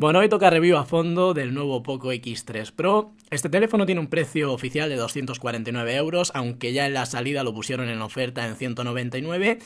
Bueno, hoy toca review a fondo del nuevo Poco X3 Pro. Este teléfono tiene un precio oficial de 249 euros, aunque ya en la salida lo pusieron en oferta en 199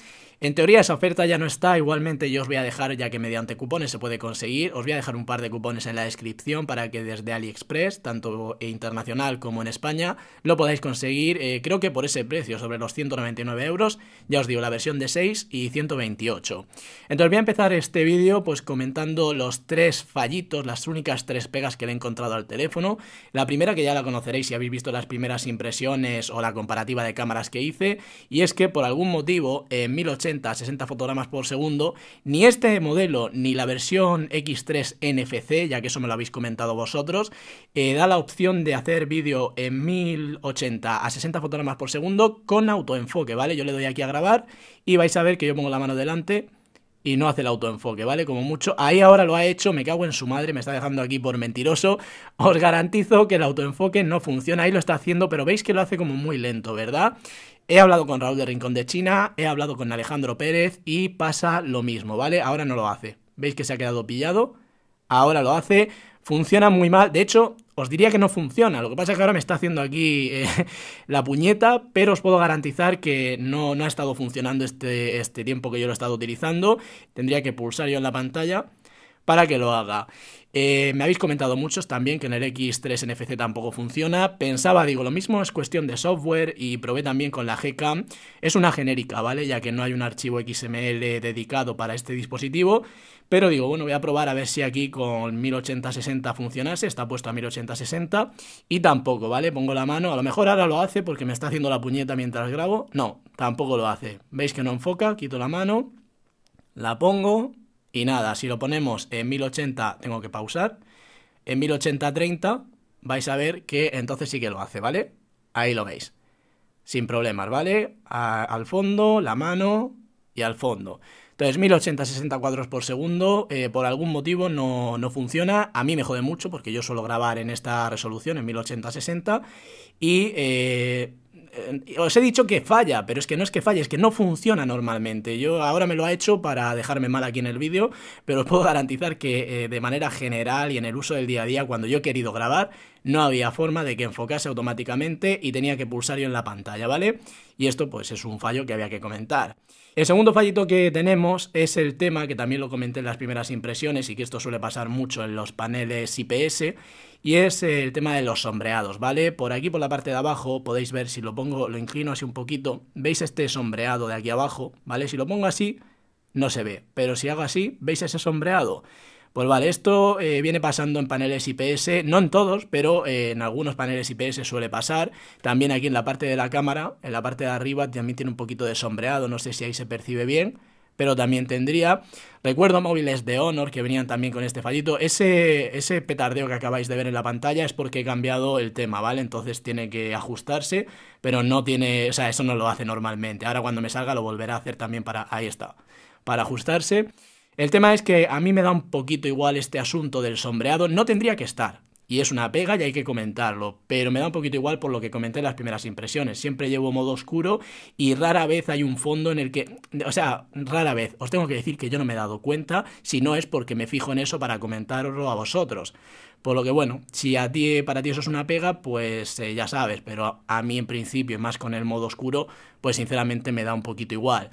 en teoría esa oferta ya no está, igualmente yo os voy a dejar, ya que mediante cupones se puede conseguir, os voy a dejar un par de cupones en la descripción para que desde AliExpress, tanto e internacional como en España, lo podáis conseguir, eh, creo que por ese precio, sobre los 199 euros, ya os digo, la versión de 6 y 128. Entonces voy a empezar este vídeo pues comentando los tres fallitos, las únicas tres pegas que le he encontrado al teléfono. La primera que ya la conoceréis si habéis visto las primeras impresiones o la comparativa de cámaras que hice, y es que por algún motivo en 1080 a 60 fotogramas por segundo, ni este modelo ni la versión X3 NFC, ya que eso me lo habéis comentado vosotros, eh, da la opción de hacer vídeo en 1080 a 60 fotogramas por segundo con autoenfoque, ¿vale? Yo le doy aquí a grabar y vais a ver que yo pongo la mano delante y no hace el autoenfoque, ¿vale? Como mucho. Ahí ahora lo ha hecho, me cago en su madre, me está dejando aquí por mentiroso. Os garantizo que el autoenfoque no funciona, ahí lo está haciendo, pero veis que lo hace como muy lento, ¿verdad? He hablado con Raúl de Rincón de China, he hablado con Alejandro Pérez y pasa lo mismo, ¿vale? Ahora no lo hace. ¿Veis que se ha quedado pillado? Ahora lo hace. Funciona muy mal. De hecho, os diría que no funciona. Lo que pasa es que ahora me está haciendo aquí eh, la puñeta, pero os puedo garantizar que no, ha estado funcionando este, este tiempo que yo lo he estado utilizando. Tendría que pulsar yo en la pantalla para que lo haga. Eh, me habéis comentado muchos también que en el X3 NFC tampoco funciona. Pensaba, digo, lo mismo es cuestión de software y probé también con la GCAM. Es una genérica, ¿vale? Ya que no hay un archivo XML dedicado para este dispositivo. Pero digo, bueno, voy a probar a ver si aquí con 1080-60 funcionase. Está puesto a 1080-60 y tampoco, ¿vale? Pongo la mano. A lo mejor ahora lo hace porque me está haciendo la puñeta mientras grabo. No, tampoco lo hace. ¿Veis que no enfoca? Quito la mano. La pongo, y nada, si lo ponemos en 1080, tengo que pausar. En 1080-30 vais a ver que entonces sí que lo hace, ¿vale? Ahí lo veis. Sin problemas, ¿vale? al fondo, la mano y al fondo. Entonces, 1080 60 cuadros por segundo, eh, por algún motivo no, funciona. A mí me jode mucho porque yo suelo grabar en esta resolución, en 1080 60. Y eh, eh, os he dicho que falla, pero es que no es que falle, es que no funciona normalmente. Yo ahora me lo ha hecho para dejarme mal aquí en el vídeo, pero os puedo garantizar que eh, de manera general y en el uso del día a día, cuando yo he querido grabar, no había forma de que enfocase automáticamente y tenía que pulsar yo en la pantalla, ¿vale? Y esto pues es un fallo que había que comentar. El segundo fallito que tenemos es el tema, que también lo comenté en las primeras impresiones y que esto suele pasar mucho en los paneles IPS, y es el tema de los sombreados, ¿vale? Por aquí, por la parte de abajo, podéis ver, si lo pongo, lo inclino así un poquito, veis este sombreado de aquí abajo, ¿vale? Si lo pongo así, no se ve, pero si hago así, ¿veis ese sombreado? Pues vale, esto eh, viene pasando en paneles IPS, no en todos, pero eh, en algunos paneles IPS suele pasar. También aquí en la parte de la cámara, en la parte de arriba también tiene un poquito de sombreado, no sé si ahí se percibe bien pero también tendría. Recuerdo móviles de Honor que venían también con este fallito. Ese, ese petardeo que acabáis de ver en la pantalla es porque he cambiado el tema, ¿vale? Entonces tiene que ajustarse, pero no tiene, o sea, eso no lo hace normalmente. Ahora cuando me salga lo volverá a hacer también para, ahí está, para ajustarse. El tema es que a mí me da un poquito igual este asunto del sombreado, no tendría que estar, y es una pega y hay que comentarlo, pero me da un poquito igual por lo que comenté en las primeras impresiones. Siempre llevo modo oscuro y rara vez hay un fondo en el que, o sea, rara vez, os tengo que decir que yo no me he dado cuenta, si no es porque me fijo en eso para comentarlo a vosotros. Por lo que bueno, si a ti para ti eso es una pega, pues eh, ya sabes, pero a, mí en principio, más con el modo oscuro, pues sinceramente me da un poquito igual.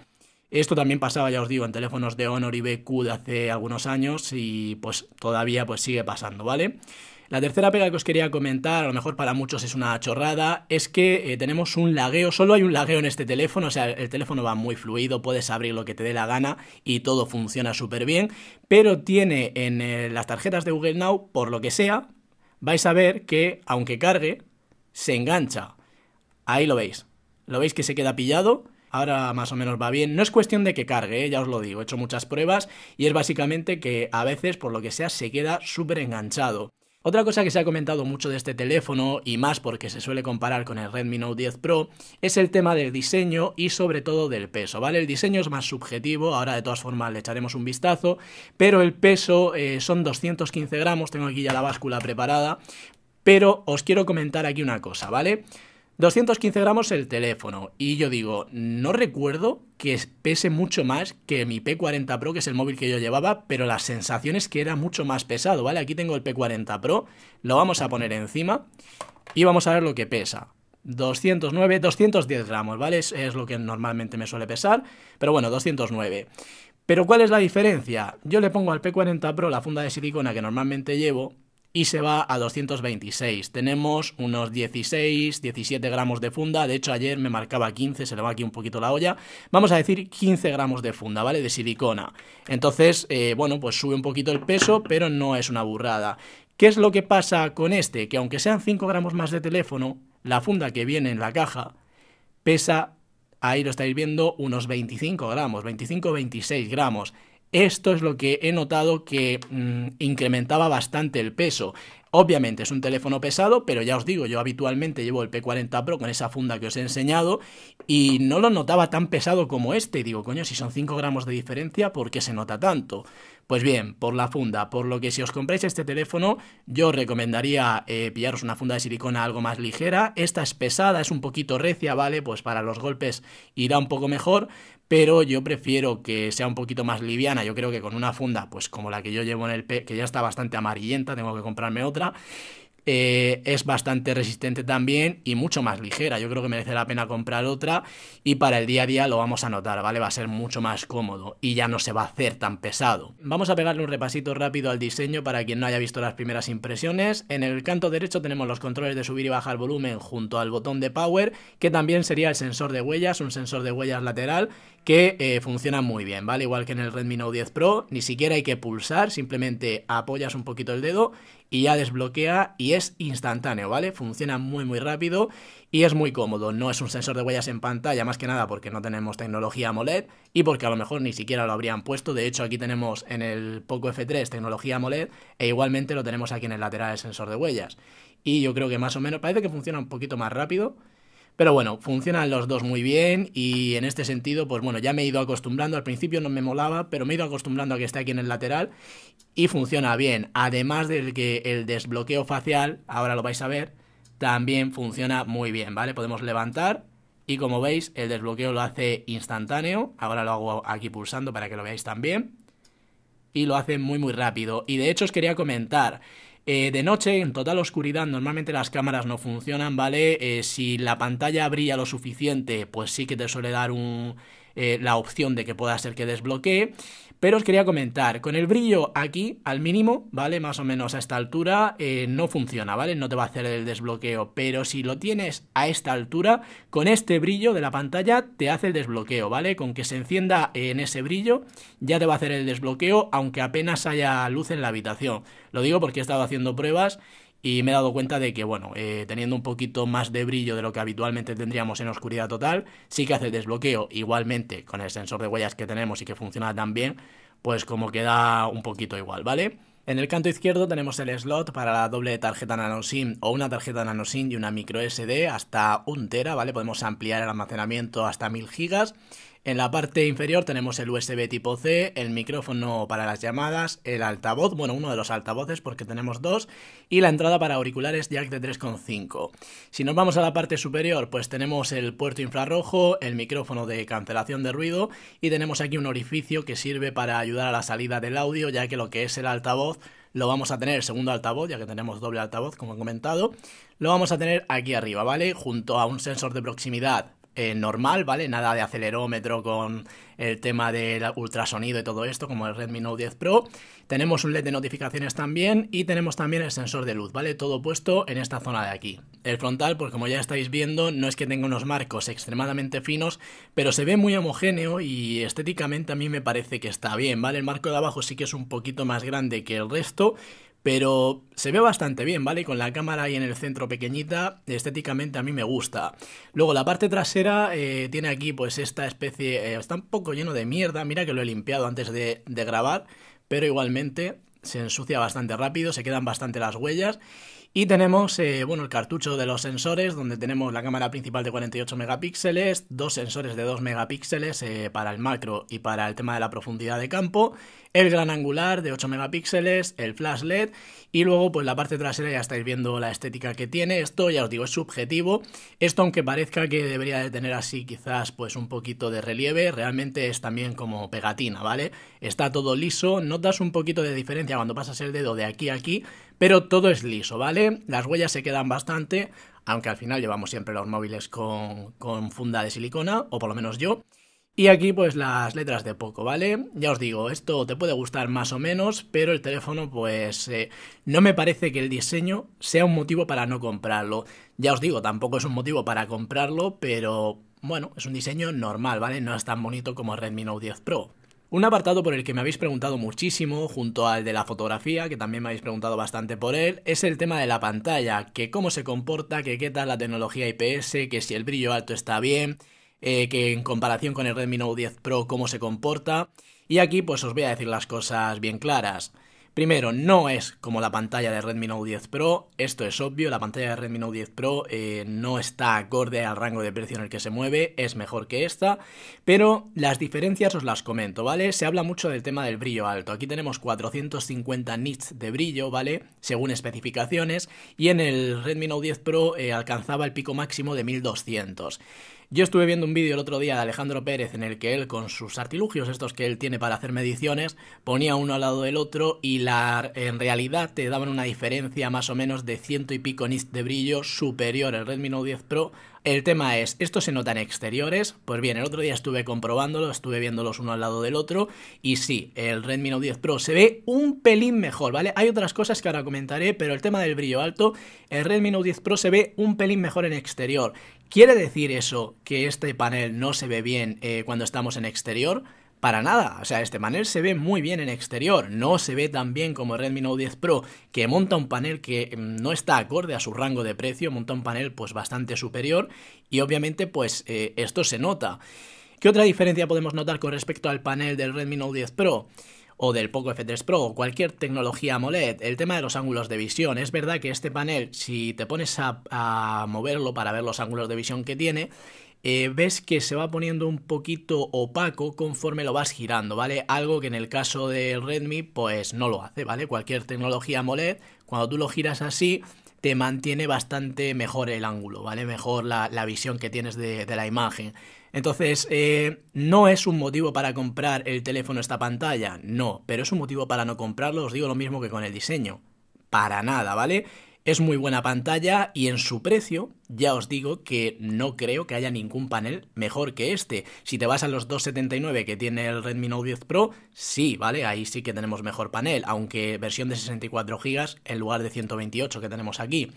Esto también pasaba, ya os digo, en teléfonos de Honor y BQ de hace algunos años y pues todavía pues sigue pasando, ¿vale? La tercera pega que os quería comentar, a lo mejor para muchos es una chorrada, es que eh, tenemos un lagueo, solo hay un lagueo en este teléfono, o sea, el teléfono va muy fluido, puedes abrir lo que te dé la gana y todo funciona súper bien, pero tiene en eh, las tarjetas de Google Now, por lo que sea, vais a ver que aunque cargue, se engancha. Ahí lo veis. Lo veis que se queda pillado. Ahora más o menos va bien. No es cuestión de que cargue, eh, ya os lo digo. He hecho muchas pruebas y es básicamente que a veces, por lo que sea, se queda súper enganchado. Otra cosa que se ha comentado mucho de este teléfono, y más porque se suele comparar con el Redmi Note 10 Pro, es el tema del diseño y sobre todo del peso, ¿vale? El diseño es más subjetivo, ahora de todas formas le echaremos un vistazo, pero el peso eh, son 215 gramos, tengo aquí ya la báscula preparada, pero os quiero comentar aquí una cosa, ¿vale? vale 215 gramos el teléfono. Y yo digo, no recuerdo que pese mucho más que mi P40 Pro, que es el móvil que yo llevaba, pero la sensación es que era mucho más pesado, ¿vale? Aquí tengo el P40 Pro, lo vamos a poner encima y vamos a ver lo que pesa. 209, 210 gramos, ¿vale? Es, lo que normalmente me suele pesar, pero bueno, 209. Pero ¿cuál es la diferencia? Yo le pongo al P40 Pro la funda de silicona que normalmente llevo, y se va a 226. Tenemos unos 16, 17 gramos de funda. De hecho, ayer me marcaba 15, se le va aquí un poquito la olla. Vamos a decir 15 gramos de funda, ¿vale? De silicona. Entonces, eh, bueno, pues sube un poquito el peso, pero no es una burrada. ¿Qué es lo que pasa con este? Que aunque sean 5 gramos más de teléfono, la funda que viene en la caja pesa, ahí lo estáis viendo, unos 25 gramos, 25-26 gramos. Esto es lo que he notado que mm, incrementaba bastante el peso. Obviamente es un teléfono pesado, pero ya os digo, yo habitualmente llevo el P40 Pro con esa funda que os he enseñado y no lo notaba tan pesado como este. Digo, coño, si son 5 gramos de diferencia, ¿por qué se nota tanto? Pues bien, por la funda, por lo que si os compráis este teléfono, yo recomendaría eh, pillaros una funda de silicona algo más ligera. Esta es pesada, es un poquito recia, ¿vale? Pues para los golpes irá un poco mejor, pero yo prefiero que sea un poquito más liviana. Yo creo que con una funda, pues como la que yo llevo en el P, que ya está bastante amarillenta, tengo que comprarme otra. Eh, es bastante resistente también y mucho más ligera. Yo creo que merece la pena comprar otra y para el día a día lo vamos a notar, ¿vale? Va a ser mucho más cómodo y ya no se va a hacer tan pesado. Vamos a pegarle un repasito rápido al diseño para quien no haya visto las primeras impresiones. En el canto derecho tenemos los controles de subir y bajar volumen junto al botón de power, que también sería el sensor de huellas, un sensor de huellas lateral que eh, funciona muy bien, ¿vale? Igual que en el Redmi Note 10 Pro, ni siquiera hay que pulsar, simplemente apoyas un poquito el dedo y ya desbloquea y es instantáneo, ¿vale? Funciona muy muy rápido y es muy cómodo, no es un sensor de huellas en pantalla más que nada porque no tenemos tecnología AMOLED y porque a lo mejor ni siquiera lo habrían puesto, de hecho aquí tenemos en el Poco F3 tecnología AMOLED e igualmente lo tenemos aquí en el lateral el sensor de huellas y yo creo que más o menos parece que funciona un poquito más rápido pero bueno, funcionan los dos muy bien y en este sentido, pues bueno, ya me he ido acostumbrando. Al principio no me molaba, pero me he ido acostumbrando a que esté aquí en el lateral y funciona bien. Además del que el desbloqueo facial, ahora lo vais a ver, también funciona muy bien, ¿vale? Podemos levantar y como veis, el desbloqueo lo hace instantáneo. Ahora lo hago aquí pulsando para que lo veáis también. Y lo hace muy muy rápido. Y de hecho os quería comentar eh, de noche, en total oscuridad, normalmente las cámaras no funcionan, ¿vale? Eh, si la pantalla brilla lo suficiente, pues sí que te suele dar un eh, la opción de que pueda ser que desbloquee. Pero os quería comentar, con el brillo aquí al mínimo, ¿vale? Más o menos a esta altura, eh, no funciona, ¿vale? No te va a hacer el desbloqueo, pero si lo tienes a esta altura, con este brillo de la pantalla te hace el desbloqueo, ¿vale? Con que se encienda en ese brillo ya te va a hacer el desbloqueo, aunque apenas haya luz en la habitación. Lo digo porque he estado haciendo pruebas y me he dado cuenta de que, bueno, eh, teniendo un poquito más de brillo de lo que habitualmente tendríamos en oscuridad total, sí que hace desbloqueo igualmente con el sensor de huellas que tenemos y que funciona tan bien, pues como queda un poquito igual, ¿vale? En el canto izquierdo tenemos el slot para la doble tarjeta nano SIM o una tarjeta nano SIM y una micro SD hasta un tera, ¿vale? Podemos ampliar el almacenamiento hasta 1000 gigas en la parte inferior tenemos el USB tipo C, el micrófono para las llamadas, el altavoz, bueno, uno de los altavoces porque tenemos dos, y la entrada para auriculares jack de 3.5. Si nos vamos a la parte superior, pues tenemos el puerto infrarrojo, el micrófono de cancelación de ruido y tenemos aquí un orificio que sirve para ayudar a la salida del audio, ya que lo que es el altavoz lo vamos a tener, el segundo altavoz, ya que tenemos doble altavoz, como he comentado, lo vamos a tener aquí arriba, ¿vale? Junto a un sensor de proximidad eh, normal, ¿vale? Nada de acelerómetro con el tema del ultrasonido y todo esto, como el Redmi Note 10 Pro. Tenemos un LED de notificaciones también y tenemos también el sensor de luz, ¿vale? Todo puesto en esta zona de aquí. El frontal, pues como ya estáis viendo, no es que tenga unos marcos extremadamente finos, pero se ve muy homogéneo y estéticamente a mí me parece que está bien, ¿vale? El marco de abajo sí que es un poquito más grande que el resto, pero se ve bastante bien, ¿vale? Con la cámara ahí en el centro pequeñita, estéticamente a mí me gusta. Luego la parte trasera eh, tiene aquí pues esta especie, eh, está un poco lleno de mierda, mira que lo he limpiado antes de grabar, pero igualmente se ensucia bastante rápido, se quedan bastante las huellas y tenemos eh, bueno, el cartucho de los sensores, donde tenemos la cámara principal de 48 megapíxeles, dos sensores de 2 megapíxeles eh, para el macro y para el tema de la profundidad de campo, el gran angular de 8 megapíxeles, el flash LED y luego pues la parte trasera ya estáis viendo la estética que tiene. Esto ya os digo es subjetivo. Esto aunque parezca que debería de tener así quizás pues un poquito de relieve, realmente es también como pegatina, ¿vale? está todo liso, notas un poquito de diferencia cuando pasas el dedo de aquí a aquí, pero todo es liso, ¿vale? Las huellas se quedan bastante, aunque al final llevamos siempre los móviles con, con funda de silicona, o por lo menos yo. Y aquí pues las letras de poco, ¿vale? Ya os digo, esto te puede gustar más o menos, pero el teléfono pues eh, no me parece que el diseño sea un motivo para no comprarlo. Ya os digo, tampoco es un motivo para comprarlo, pero bueno, es un diseño normal, ¿vale? No es tan bonito como el Redmi Note 10 Pro. Un apartado por el que me habéis preguntado muchísimo, junto al de la fotografía, que también me habéis preguntado bastante por él, es el tema de la pantalla, que cómo se comporta, que qué tal la tecnología IPS, que si el brillo alto está bien, eh, que en comparación con el Redmi Note 10 Pro cómo se comporta. Y aquí pues os voy a decir las cosas bien claras. Primero, no es como la pantalla de Redmi Note 10 Pro, esto es obvio, la pantalla de Redmi Note 10 Pro eh, no está acorde al rango de precio en el que se mueve, es mejor que esta, pero las diferencias os las comento, ¿vale? Se habla mucho del tema del brillo alto, aquí tenemos 450 nits de brillo, ¿vale? Según especificaciones, y en el Redmi Note 10 Pro eh, alcanzaba el pico máximo de 1200. Yo estuve viendo un vídeo el otro día de Alejandro Pérez en el que él, con sus artilugios estos que él tiene para hacer mediciones, ponía uno al lado del otro y la, en realidad te daban una diferencia más o menos de ciento y pico nits de brillo superior al Redmi Note 10 Pro. El tema es, ¿esto se nota en exteriores? Pues bien, el otro día estuve comprobándolo, estuve viéndolos uno al lado del otro y sí, el Redmi Note 10 Pro se ve un pelín mejor, ¿vale? Hay otras cosas que ahora comentaré, pero el tema del brillo alto, el Redmi Note 10 Pro se ve un pelín mejor en exterior ¿Quiere decir eso que este panel no se ve bien eh, cuando estamos en exterior? Para nada, o sea, este panel se ve muy bien en exterior, no se ve tan bien como el Redmi Note 10 Pro, que monta un panel que mm, no está acorde a su rango de precio, monta un panel pues bastante superior y obviamente pues eh, esto se nota. ¿Qué otra diferencia podemos notar con respecto al panel del Redmi Note 10 Pro? o del Poco F3 Pro o cualquier tecnología AMOLED, el tema de los ángulos de visión. Es verdad que este panel, si te pones a, moverlo para ver los ángulos de visión que tiene, eh, ves que se va poniendo un poquito opaco conforme lo vas girando, ¿vale? Algo que en el caso del Redmi pues no lo hace, ¿vale? Cualquier tecnología AMOLED, cuando tú lo giras así, te mantiene bastante mejor el ángulo, ¿vale? Mejor la, visión que tienes de, de la imagen. Entonces, eh, no es un motivo para comprar el teléfono esta pantalla, no, pero es un motivo para no comprarlo, os digo lo mismo que con el diseño. Para nada, ¿vale? Es muy buena pantalla y en su precio ya os digo que no creo que haya ningún panel mejor que este. Si te vas a los 279 que tiene el Redmi Note 10 Pro, sí, ¿vale? Ahí sí que tenemos mejor panel, aunque versión de 64 GB en lugar de 128 que tenemos aquí.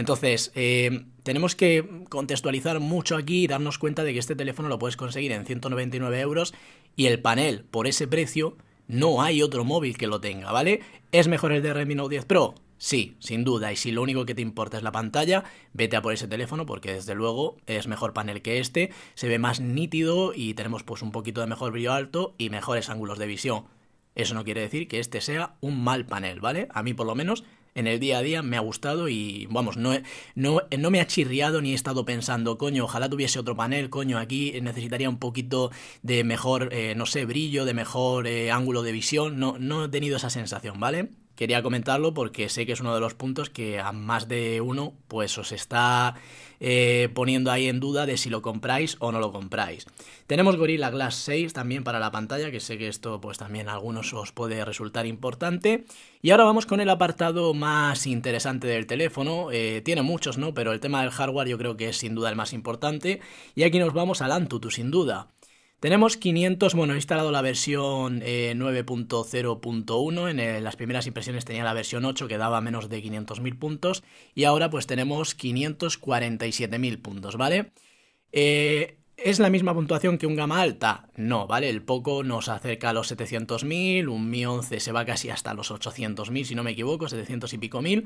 Entonces, eh, tenemos que contextualizar mucho aquí y darnos cuenta de que este teléfono lo puedes conseguir en 199 euros y el panel por ese precio no hay otro móvil que lo tenga, ¿vale? ¿Es mejor el de Redmi Note 10 Pro? Sí, sin duda. Y si lo único que te importa es la pantalla, vete a por ese teléfono porque desde luego es mejor panel que este, se ve más nítido y tenemos pues un poquito de mejor brillo alto y mejores ángulos de visión. Eso no quiere decir que este sea un mal panel, ¿vale? A mí por lo menos en el día a día me ha gustado y vamos, no, no, me ha chirriado ni he estado pensando, coño, ojalá tuviese otro panel, coño, aquí necesitaría un poquito de mejor, eh, no sé, brillo, de mejor eh, ángulo de visión, no, no he tenido esa sensación, ¿vale? quería comentarlo porque sé que es uno de los puntos que a más de uno pues os está eh, poniendo ahí en duda de si lo compráis o no lo compráis. Tenemos Gorilla Glass 6 también para la pantalla, que sé que esto pues también a algunos os puede resultar importante. Y ahora vamos con el apartado más interesante del teléfono, eh, tiene muchos, ¿no? Pero el tema del hardware yo creo que es sin duda el más importante. Y aquí nos vamos al Antutu, sin duda. Tenemos 500, bueno, he instalado la versión 9.0.1, eh, en eh, las primeras impresiones tenía la versión 8 que daba menos de 500.000 puntos y ahora pues tenemos 547.000 puntos, ¿vale? Eh, ¿Es la misma puntuación que un gama alta? No, ¿vale? El poco nos acerca a los 700.000, un Mi 11 se va casi hasta los 800.000, si no me equivoco, 700 y pico mil.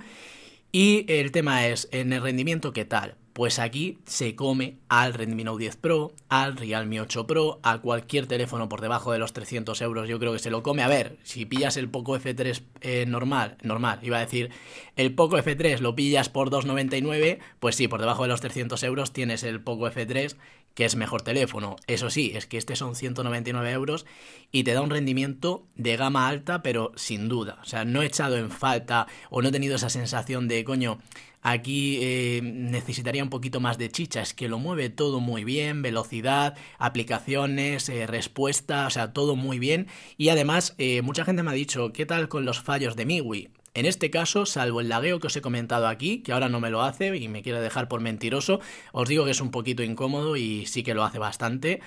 Y el tema es, en el rendimiento, ¿qué tal? Pues aquí se come al Redmi Note 10 Pro, al Realme 8 Pro, a cualquier teléfono por debajo de los 300 euros, yo creo que se lo come. A ver, si pillas el Poco F3 eh, normal, normal, iba a decir, el Poco F3 lo pillas por 2,99, pues sí, por debajo de los 300 euros tienes el Poco F3, que es mejor teléfono. Eso sí, es que este son 199 euros y te da un rendimiento de gama alta, pero sin duda. O sea, no he echado en falta o no he tenido esa sensación de, coño, Aquí eh, necesitaría un poquito más de chicha, es que lo mueve todo muy bien, velocidad, aplicaciones, respuestas, eh, respuesta, o sea, todo muy bien. Y además, eh, mucha gente me ha dicho, ¿qué tal con los fallos de MIUI? En este caso, salvo el lagueo que os he comentado aquí, que ahora no me lo hace y me quiere dejar por mentiroso, os digo que es un poquito incómodo y sí que lo hace bastante.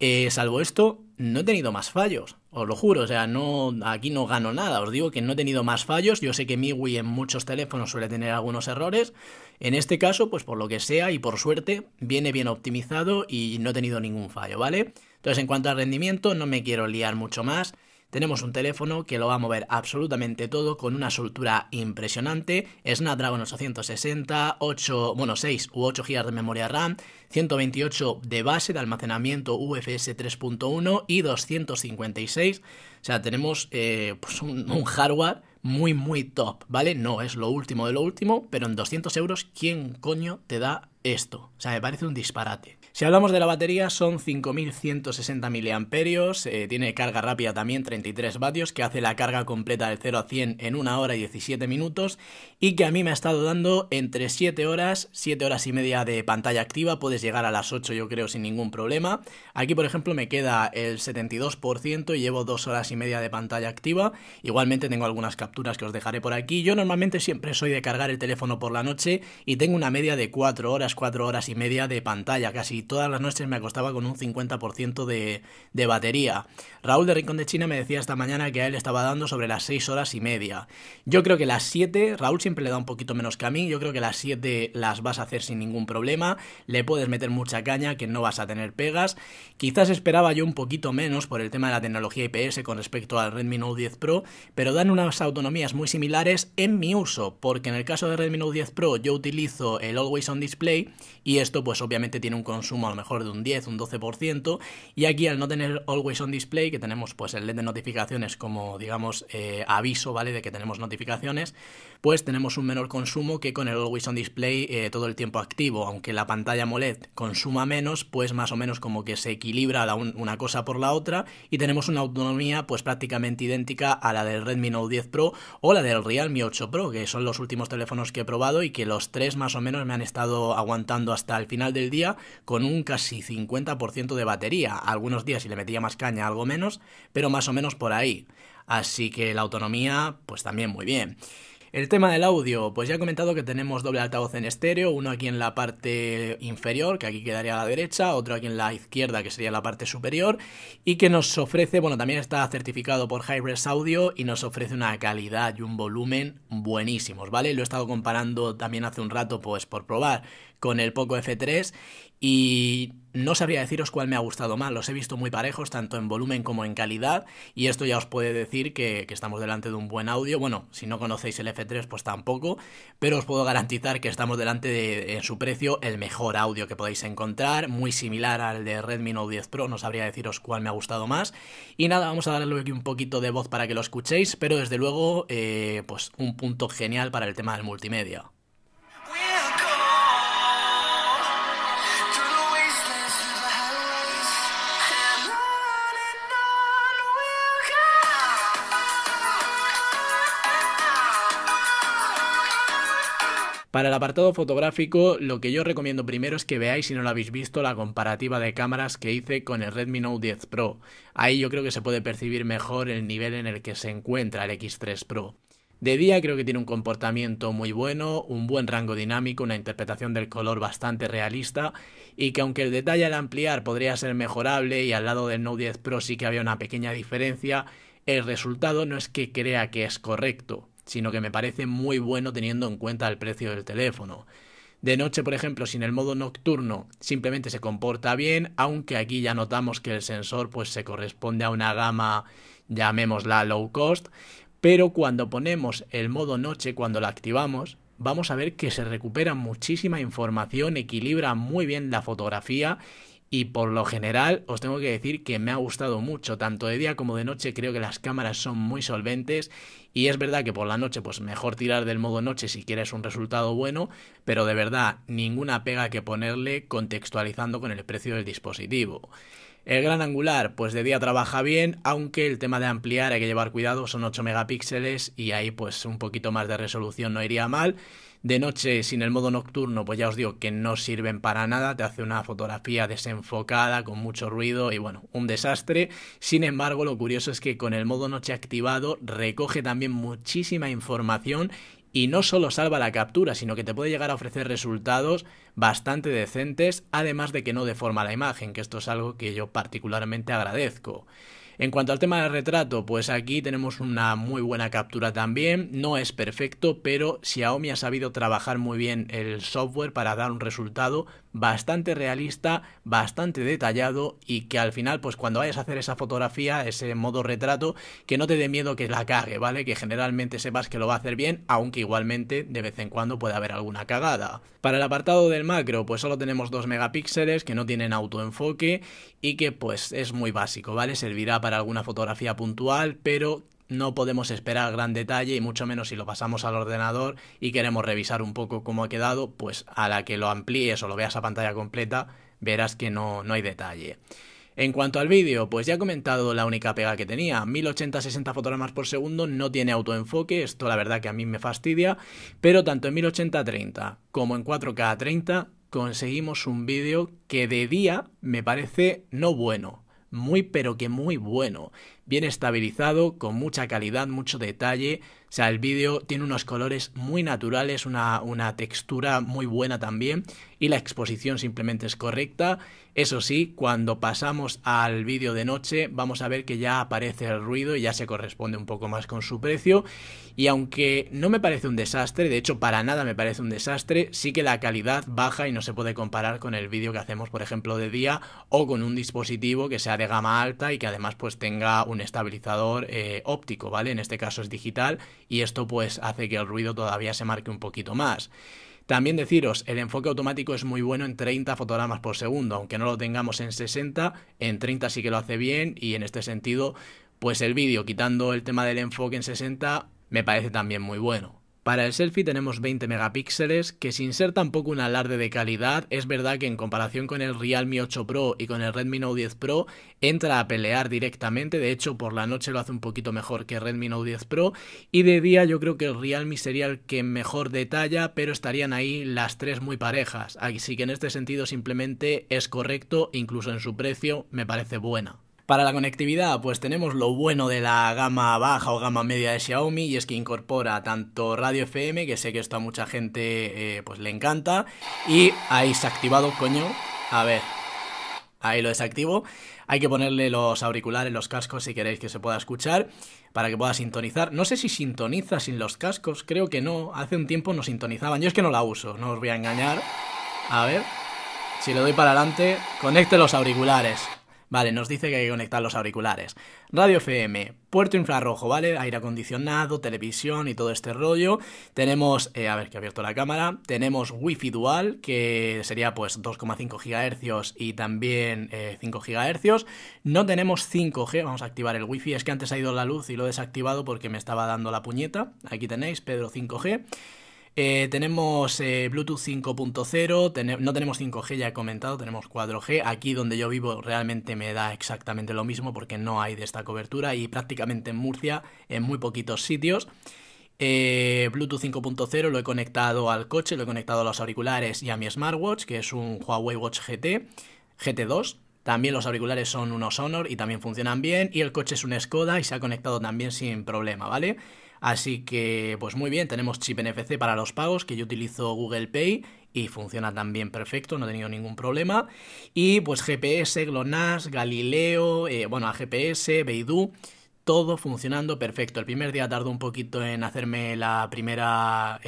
Eh, salvo esto, no he tenido más fallos, os lo juro, o sea, no, aquí no gano nada, os digo que no he tenido más fallos, yo sé que MIUI en muchos teléfonos suele tener algunos errores, en este caso, pues por lo que sea y por suerte, viene bien optimizado y no he tenido ningún fallo, ¿vale? Entonces, en cuanto al rendimiento, no me quiero liar mucho más, tenemos un teléfono que lo va a mover absolutamente todo con una soltura impresionante, Snapdragon 860, 8, bueno, 6 u 8 GB de memoria RAM, 128 de base de almacenamiento UFS 3.1 y 256. O sea, tenemos eh, pues un hardware muy, muy top, ¿vale? No es lo último de lo último, pero en 200 euros, ¿quién coño te da esto? O sea, me parece un disparate. Si hablamos de la batería, son 5160 mAh, eh, tiene carga rápida también 33 vatios, que hace la carga completa del 0 a 100 en 1 hora y 17 minutos, y que a mí me ha estado dando entre 7 horas, 7 horas y media de pantalla activa, puedes llegar a las 8 yo creo sin ningún problema. Aquí por ejemplo me queda el 72% y llevo 2 horas y media de pantalla activa, igualmente tengo algunas capturas que os dejaré por aquí. Yo normalmente siempre soy de cargar el teléfono por la noche y tengo una media de 4 horas, 4 horas y media de pantalla, casi todas las noches me acostaba con un 50% de, batería. Raúl de Rincón de China me decía esta mañana que a él le estaba dando sobre las 6 horas y media. Yo creo que las 7, Raúl siempre le da un poquito menos que a mí, yo creo que las 7 las vas a hacer sin ningún problema, le puedes meter mucha caña, que no vas a tener pegas. Quizás esperaba yo un poquito menos por el tema de la tecnología IPS con respecto al Redmi Note 10 Pro, pero dan unas autonomías muy similares en mi uso, porque en el caso de Redmi Note 10 Pro yo utilizo el Always On Display y esto pues obviamente tiene un consumo a lo mejor de un 10, un 12%, y aquí al no tener Always on Display, que tenemos pues el LED de notificaciones como, digamos, eh, aviso, ¿vale? De que tenemos notificaciones, pues tenemos un menor consumo que con el Always on Display eh, todo el tiempo activo, aunque la pantalla MOLED consuma menos, pues más o menos como que se equilibra una cosa por la otra y tenemos una autonomía pues prácticamente idéntica a la del Redmi Note 10 Pro o la del Realme 8 Pro, que son los últimos teléfonos que he probado y que los tres más o menos me han estado aguantando hasta el final del día con un casi 50% de batería. Algunos días si le metía más caña, algo menos, pero más o menos por ahí. Así que la autonomía, pues también muy bien. El tema del audio, pues ya he comentado que tenemos doble altavoz en estéreo, uno aquí en la parte inferior, que aquí quedaría a la derecha, otro aquí en la izquierda, que sería la parte superior, y que nos ofrece, bueno, también está certificado por Hi-Res Audio y nos ofrece una calidad y un volumen buenísimos, ¿vale? Lo he estado comparando también hace un rato, pues por probar, con el Poco F3 y no sabría deciros cuál me ha gustado más, los he visto muy parejos tanto en volumen como en calidad y esto ya os puede decir que, que estamos delante de un buen audio, bueno, si no conocéis el F3 pues tampoco, pero os puedo garantizar que estamos delante de, en su precio, el mejor audio que podéis encontrar, muy similar al de Redmi Note 10 Pro, no sabría deciros cuál me ha gustado más. Y nada, vamos a darle un poquito de voz para que lo escuchéis, pero desde luego, eh, pues un punto genial para el tema del multimedia. Para el apartado fotográfico, lo que yo recomiendo primero es que veáis, si no lo habéis visto, la comparativa de cámaras que hice con el Redmi Note 10 Pro. Ahí yo creo que se puede percibir mejor el nivel en el que se encuentra el X3 Pro. De día creo que tiene un comportamiento muy bueno, un buen rango dinámico, una interpretación del color bastante realista y que aunque el detalle al ampliar podría ser mejorable y al lado del Note 10 Pro sí que había una pequeña diferencia, el resultado no es que crea que es correcto sino que me parece muy bueno teniendo en cuenta el precio del teléfono. De noche, por ejemplo, sin el modo nocturno, simplemente se comporta bien, aunque aquí ya notamos que el sensor pues se corresponde a una gama llamémosla low cost, pero cuando ponemos el modo noche, cuando la activamos, vamos a ver que se recupera muchísima información, equilibra muy bien la fotografía y por lo general os tengo que decir que me ha gustado mucho, tanto de día como de noche, creo que las cámaras son muy solventes y es verdad que por la noche pues mejor tirar del modo noche si quieres un resultado bueno, pero de verdad ninguna pega que ponerle contextualizando con el precio del dispositivo. El gran angular, pues de día trabaja bien, aunque el tema de ampliar hay que llevar cuidado, son 8 megapíxeles y ahí pues un poquito más de resolución no iría mal. De noche, sin el modo nocturno, pues ya os digo que no sirven para nada, te hace una fotografía desenfocada, con mucho ruido y bueno, un desastre. Sin embargo, lo curioso es que con el modo noche activado recoge también muchísima información y no solo salva la captura, sino que te puede llegar a ofrecer resultados bastante decentes, además de que no deforma la imagen, que esto es algo que yo particularmente agradezco. En cuanto al tema del retrato, pues aquí tenemos una muy buena captura también, no es perfecto, pero Aomi ha sabido trabajar muy bien el software para dar un resultado bastante realista, bastante detallado y que al final, pues cuando vayas a hacer esa fotografía, ese modo retrato, que no te dé miedo que la cague, ¿vale? Que generalmente sepas que lo va a hacer bien, aunque igualmente de vez en cuando puede haber alguna cagada. Para el apartado del macro, pues solo tenemos 2 megapíxeles que no tienen autoenfoque y que pues es muy básico, ¿vale? Servirá para alguna fotografía puntual, pero no podemos esperar gran detalle y mucho menos si lo pasamos al ordenador y queremos revisar un poco cómo ha quedado, pues a la que lo amplíes o lo veas a pantalla completa verás que no, no hay detalle. En cuanto al vídeo, pues ya he comentado la única pega que tenía, 1080-60 fotogramas por segundo, no tiene autoenfoque, esto la verdad que a mí me fastidia, pero tanto en 1080-30 como en 4K-30 conseguimos un vídeo que de día me parece no bueno, muy pero que muy bueno bien estabilizado, con mucha calidad, mucho detalle. O sea, el vídeo tiene unos colores muy naturales, una, textura muy buena también y la exposición simplemente es correcta. Eso sí, cuando pasamos al vídeo de noche vamos a ver que ya aparece el ruido y ya se corresponde un poco más con su precio. Y aunque no me parece un desastre, de hecho para nada me parece un desastre, sí que la calidad baja y no se puede comparar con el vídeo que hacemos por ejemplo de día o con un dispositivo que sea de gama alta y que además pues tenga un estabilizador eh, óptico, ¿vale? En este caso es digital y esto pues hace que el ruido todavía se marque un poquito más. También deciros, el enfoque automático es muy bueno en 30 fotogramas por segundo, aunque no lo tengamos en 60, en 30 sí que lo hace bien y en este sentido, pues el vídeo quitando el tema del enfoque en 60 me parece también muy bueno. Para el selfie tenemos 20 megapíxeles, que sin ser tampoco un alarde de calidad, es verdad que en comparación con el Realme 8 Pro y con el Redmi Note 10 Pro, entra a pelear directamente, de hecho por la noche lo hace un poquito mejor que Redmi Note 10 Pro, y de día yo creo que el Realme sería el que mejor detalla, pero estarían ahí las tres muy parejas, así que en este sentido simplemente es correcto, incluso en su precio me parece buena. Para la conectividad, pues tenemos lo bueno de la gama baja o gama media de Xiaomi y es que incorpora tanto radio FM, que sé que esto a mucha gente eh, pues le encanta, y ahí se activado, coño, a ver, ahí lo desactivo. Hay que ponerle los auriculares, los cascos si queréis que se pueda escuchar, para que pueda sintonizar. No sé si sintoniza sin los cascos, creo que no. Hace un tiempo no sintonizaban. Yo es que no la uso, no os voy a engañar. A ver, si le doy para adelante, conecte los auriculares. Vale, nos dice que hay que conectar los auriculares. Radio FM, puerto infrarrojo, ¿vale? Aire acondicionado, televisión y todo este rollo. Tenemos, eh, a ver que he abierto la cámara, tenemos Wi-Fi dual, que sería pues 2,5 GHz y también 5 eh, GHz. No tenemos 5G, vamos a activar el Wi-Fi, Es que antes ha ido la luz y lo he desactivado porque me estaba dando la puñeta. Aquí tenéis, Pedro 5G. Eh, tenemos eh, Bluetooth 5.0, no tenemos 5G, ya he comentado, tenemos 4G. Aquí donde yo vivo realmente me da exactamente lo mismo porque no hay de esta cobertura y prácticamente en Murcia, en muy poquitos sitios. Eh, Bluetooth 5.0 lo he conectado al coche, lo he conectado a los auriculares y a mi smartwatch, que es un Huawei Watch GT, GT2. También los auriculares son unos Honor y también funcionan bien. Y el coche es un Skoda y se ha conectado también sin problema, ¿vale? Así que, pues muy bien, tenemos chip NFC para los pagos, que yo utilizo Google Pay y funciona también perfecto, no he tenido ningún problema. Y pues GPS, GLONASS, Galileo, eh, bueno, GPS, Beidou todo funcionando perfecto. El primer día tardó un poquito en hacerme la primera,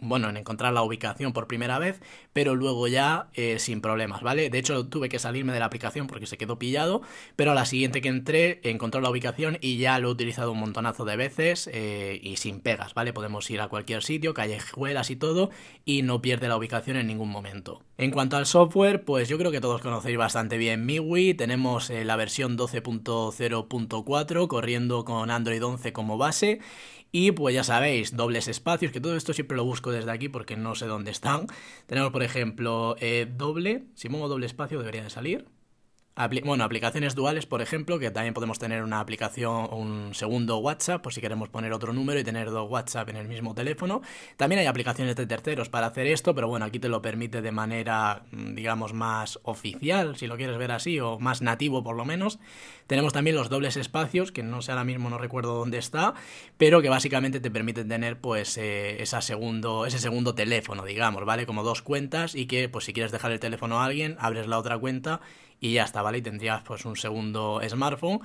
bueno, en encontrar la ubicación por primera vez, pero luego ya eh, sin problemas, ¿vale? De hecho tuve que salirme de la aplicación porque se quedó pillado, pero a la siguiente que entré encontró la ubicación y ya lo he utilizado un montonazo de veces eh, y sin pegas, ¿vale? Podemos ir a cualquier sitio, callejuelas y todo, y no pierde la ubicación en ningún momento. En cuanto al software, pues yo creo que todos conocéis bastante bien MIUI, tenemos eh, la versión 12.0.4, con Android 11 como base. Y pues ya sabéis, dobles espacios, que todo esto siempre lo busco desde aquí porque no sé dónde están. Tenemos, por ejemplo, eh, doble, si pongo doble espacio debería de salir bueno, aplicaciones duales, por ejemplo, que también podemos tener una aplicación, un segundo WhatsApp, por pues si queremos poner otro número y tener dos WhatsApp en el mismo teléfono. También hay aplicaciones de terceros para hacer esto, pero bueno, aquí te lo permite de manera, mm, digamos, más oficial, si lo quieres ver así, o más nativo por lo menos. Tenemos también los dobles espacios, que no sé ahora mismo, no recuerdo dónde está, pero que básicamente te permiten tener, pues, eh, esa segundo, ese segundo teléfono, digamos, ¿vale? Como dos cuentas y que, pues, si quieres dejar el teléfono a alguien, abres la otra cuenta y ya está, ¿vale? Y tendrías pues un segundo smartphone.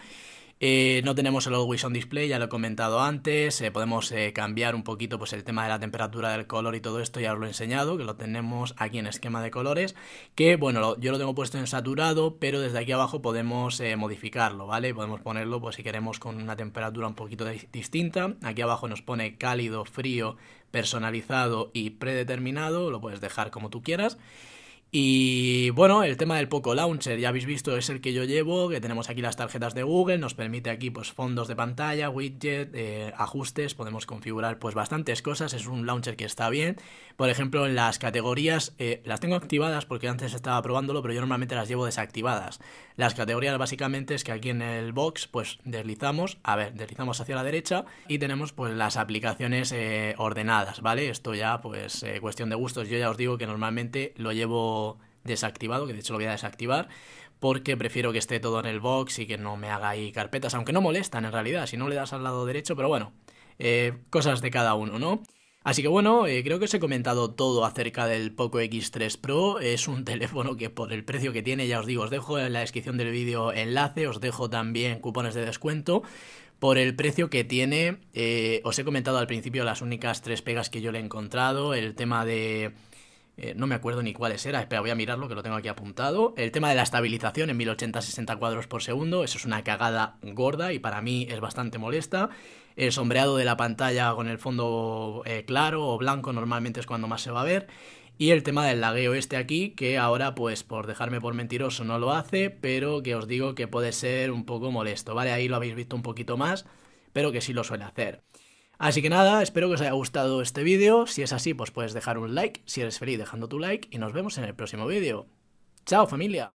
Eh, no tenemos el Always On Display, ya lo he comentado antes. Eh, podemos eh, cambiar un poquito pues, el tema de la temperatura del color y todo esto, ya os lo he enseñado, que lo tenemos aquí en esquema de colores. Que bueno, yo lo tengo puesto en saturado, pero desde aquí abajo podemos modificarlo, ¿vale? Podemos ponerlo pues, si queremos con una temperatura un poquito distinta. Aquí abajo nos pone cálido, frío, personalizado y predeterminado. Lo puedes dejar como tú quieras. Y bueno, el tema del Poco Launcher, ya habéis visto, es el que yo llevo, que tenemos aquí las tarjetas de Google, nos permite aquí pues fondos de pantalla, widget, eh, ajustes, podemos configurar pues bastantes cosas, es un launcher que está bien. Por ejemplo, en las categorías, eh, las tengo activadas porque antes estaba probándolo, pero yo normalmente las llevo desactivadas. Las categorías básicamente es que aquí en el box pues deslizamos, a ver, deslizamos hacia la derecha y tenemos pues las aplicaciones eh, ordenadas, ¿vale? Esto ya pues cuestión de gustos, yo ya os digo que normalmente lo llevo desactivado, que de hecho lo voy a desactivar, porque prefiero que esté todo en el box y que no me haga ahí carpetas, aunque no molestan en realidad, si no le das al lado derecho, pero bueno, eh, cosas de cada uno, ¿no? Así que bueno, eh, creo que os he comentado todo acerca del Poco X3 Pro, es un teléfono que por el precio que tiene, ya os digo, os dejo en la descripción del vídeo enlace, os dejo también cupones de descuento, por el precio que tiene. Eh, os he comentado al principio las únicas tres pegas que yo le he encontrado. El tema de eh, no me acuerdo ni cuáles eran, espera, voy a mirarlo que lo tengo aquí apuntado. El tema de la estabilización en 1080-60 cuadros por segundo, eso es una cagada gorda y para mí es bastante molesta. El sombreado de la pantalla con el fondo eh, claro o blanco normalmente es cuando más se va a ver. Y el tema del lagueo este aquí, que ahora pues por dejarme por mentiroso no lo hace, pero que os digo que puede ser un poco molesto, ¿vale? Ahí lo habéis visto un poquito más, pero que sí lo suele hacer. Así que nada, espero que os haya gustado este vídeo. Si es así, pues puedes dejar un like. Si eres feliz, dejando tu like. Y nos vemos en el próximo vídeo. ¡Chao, familia!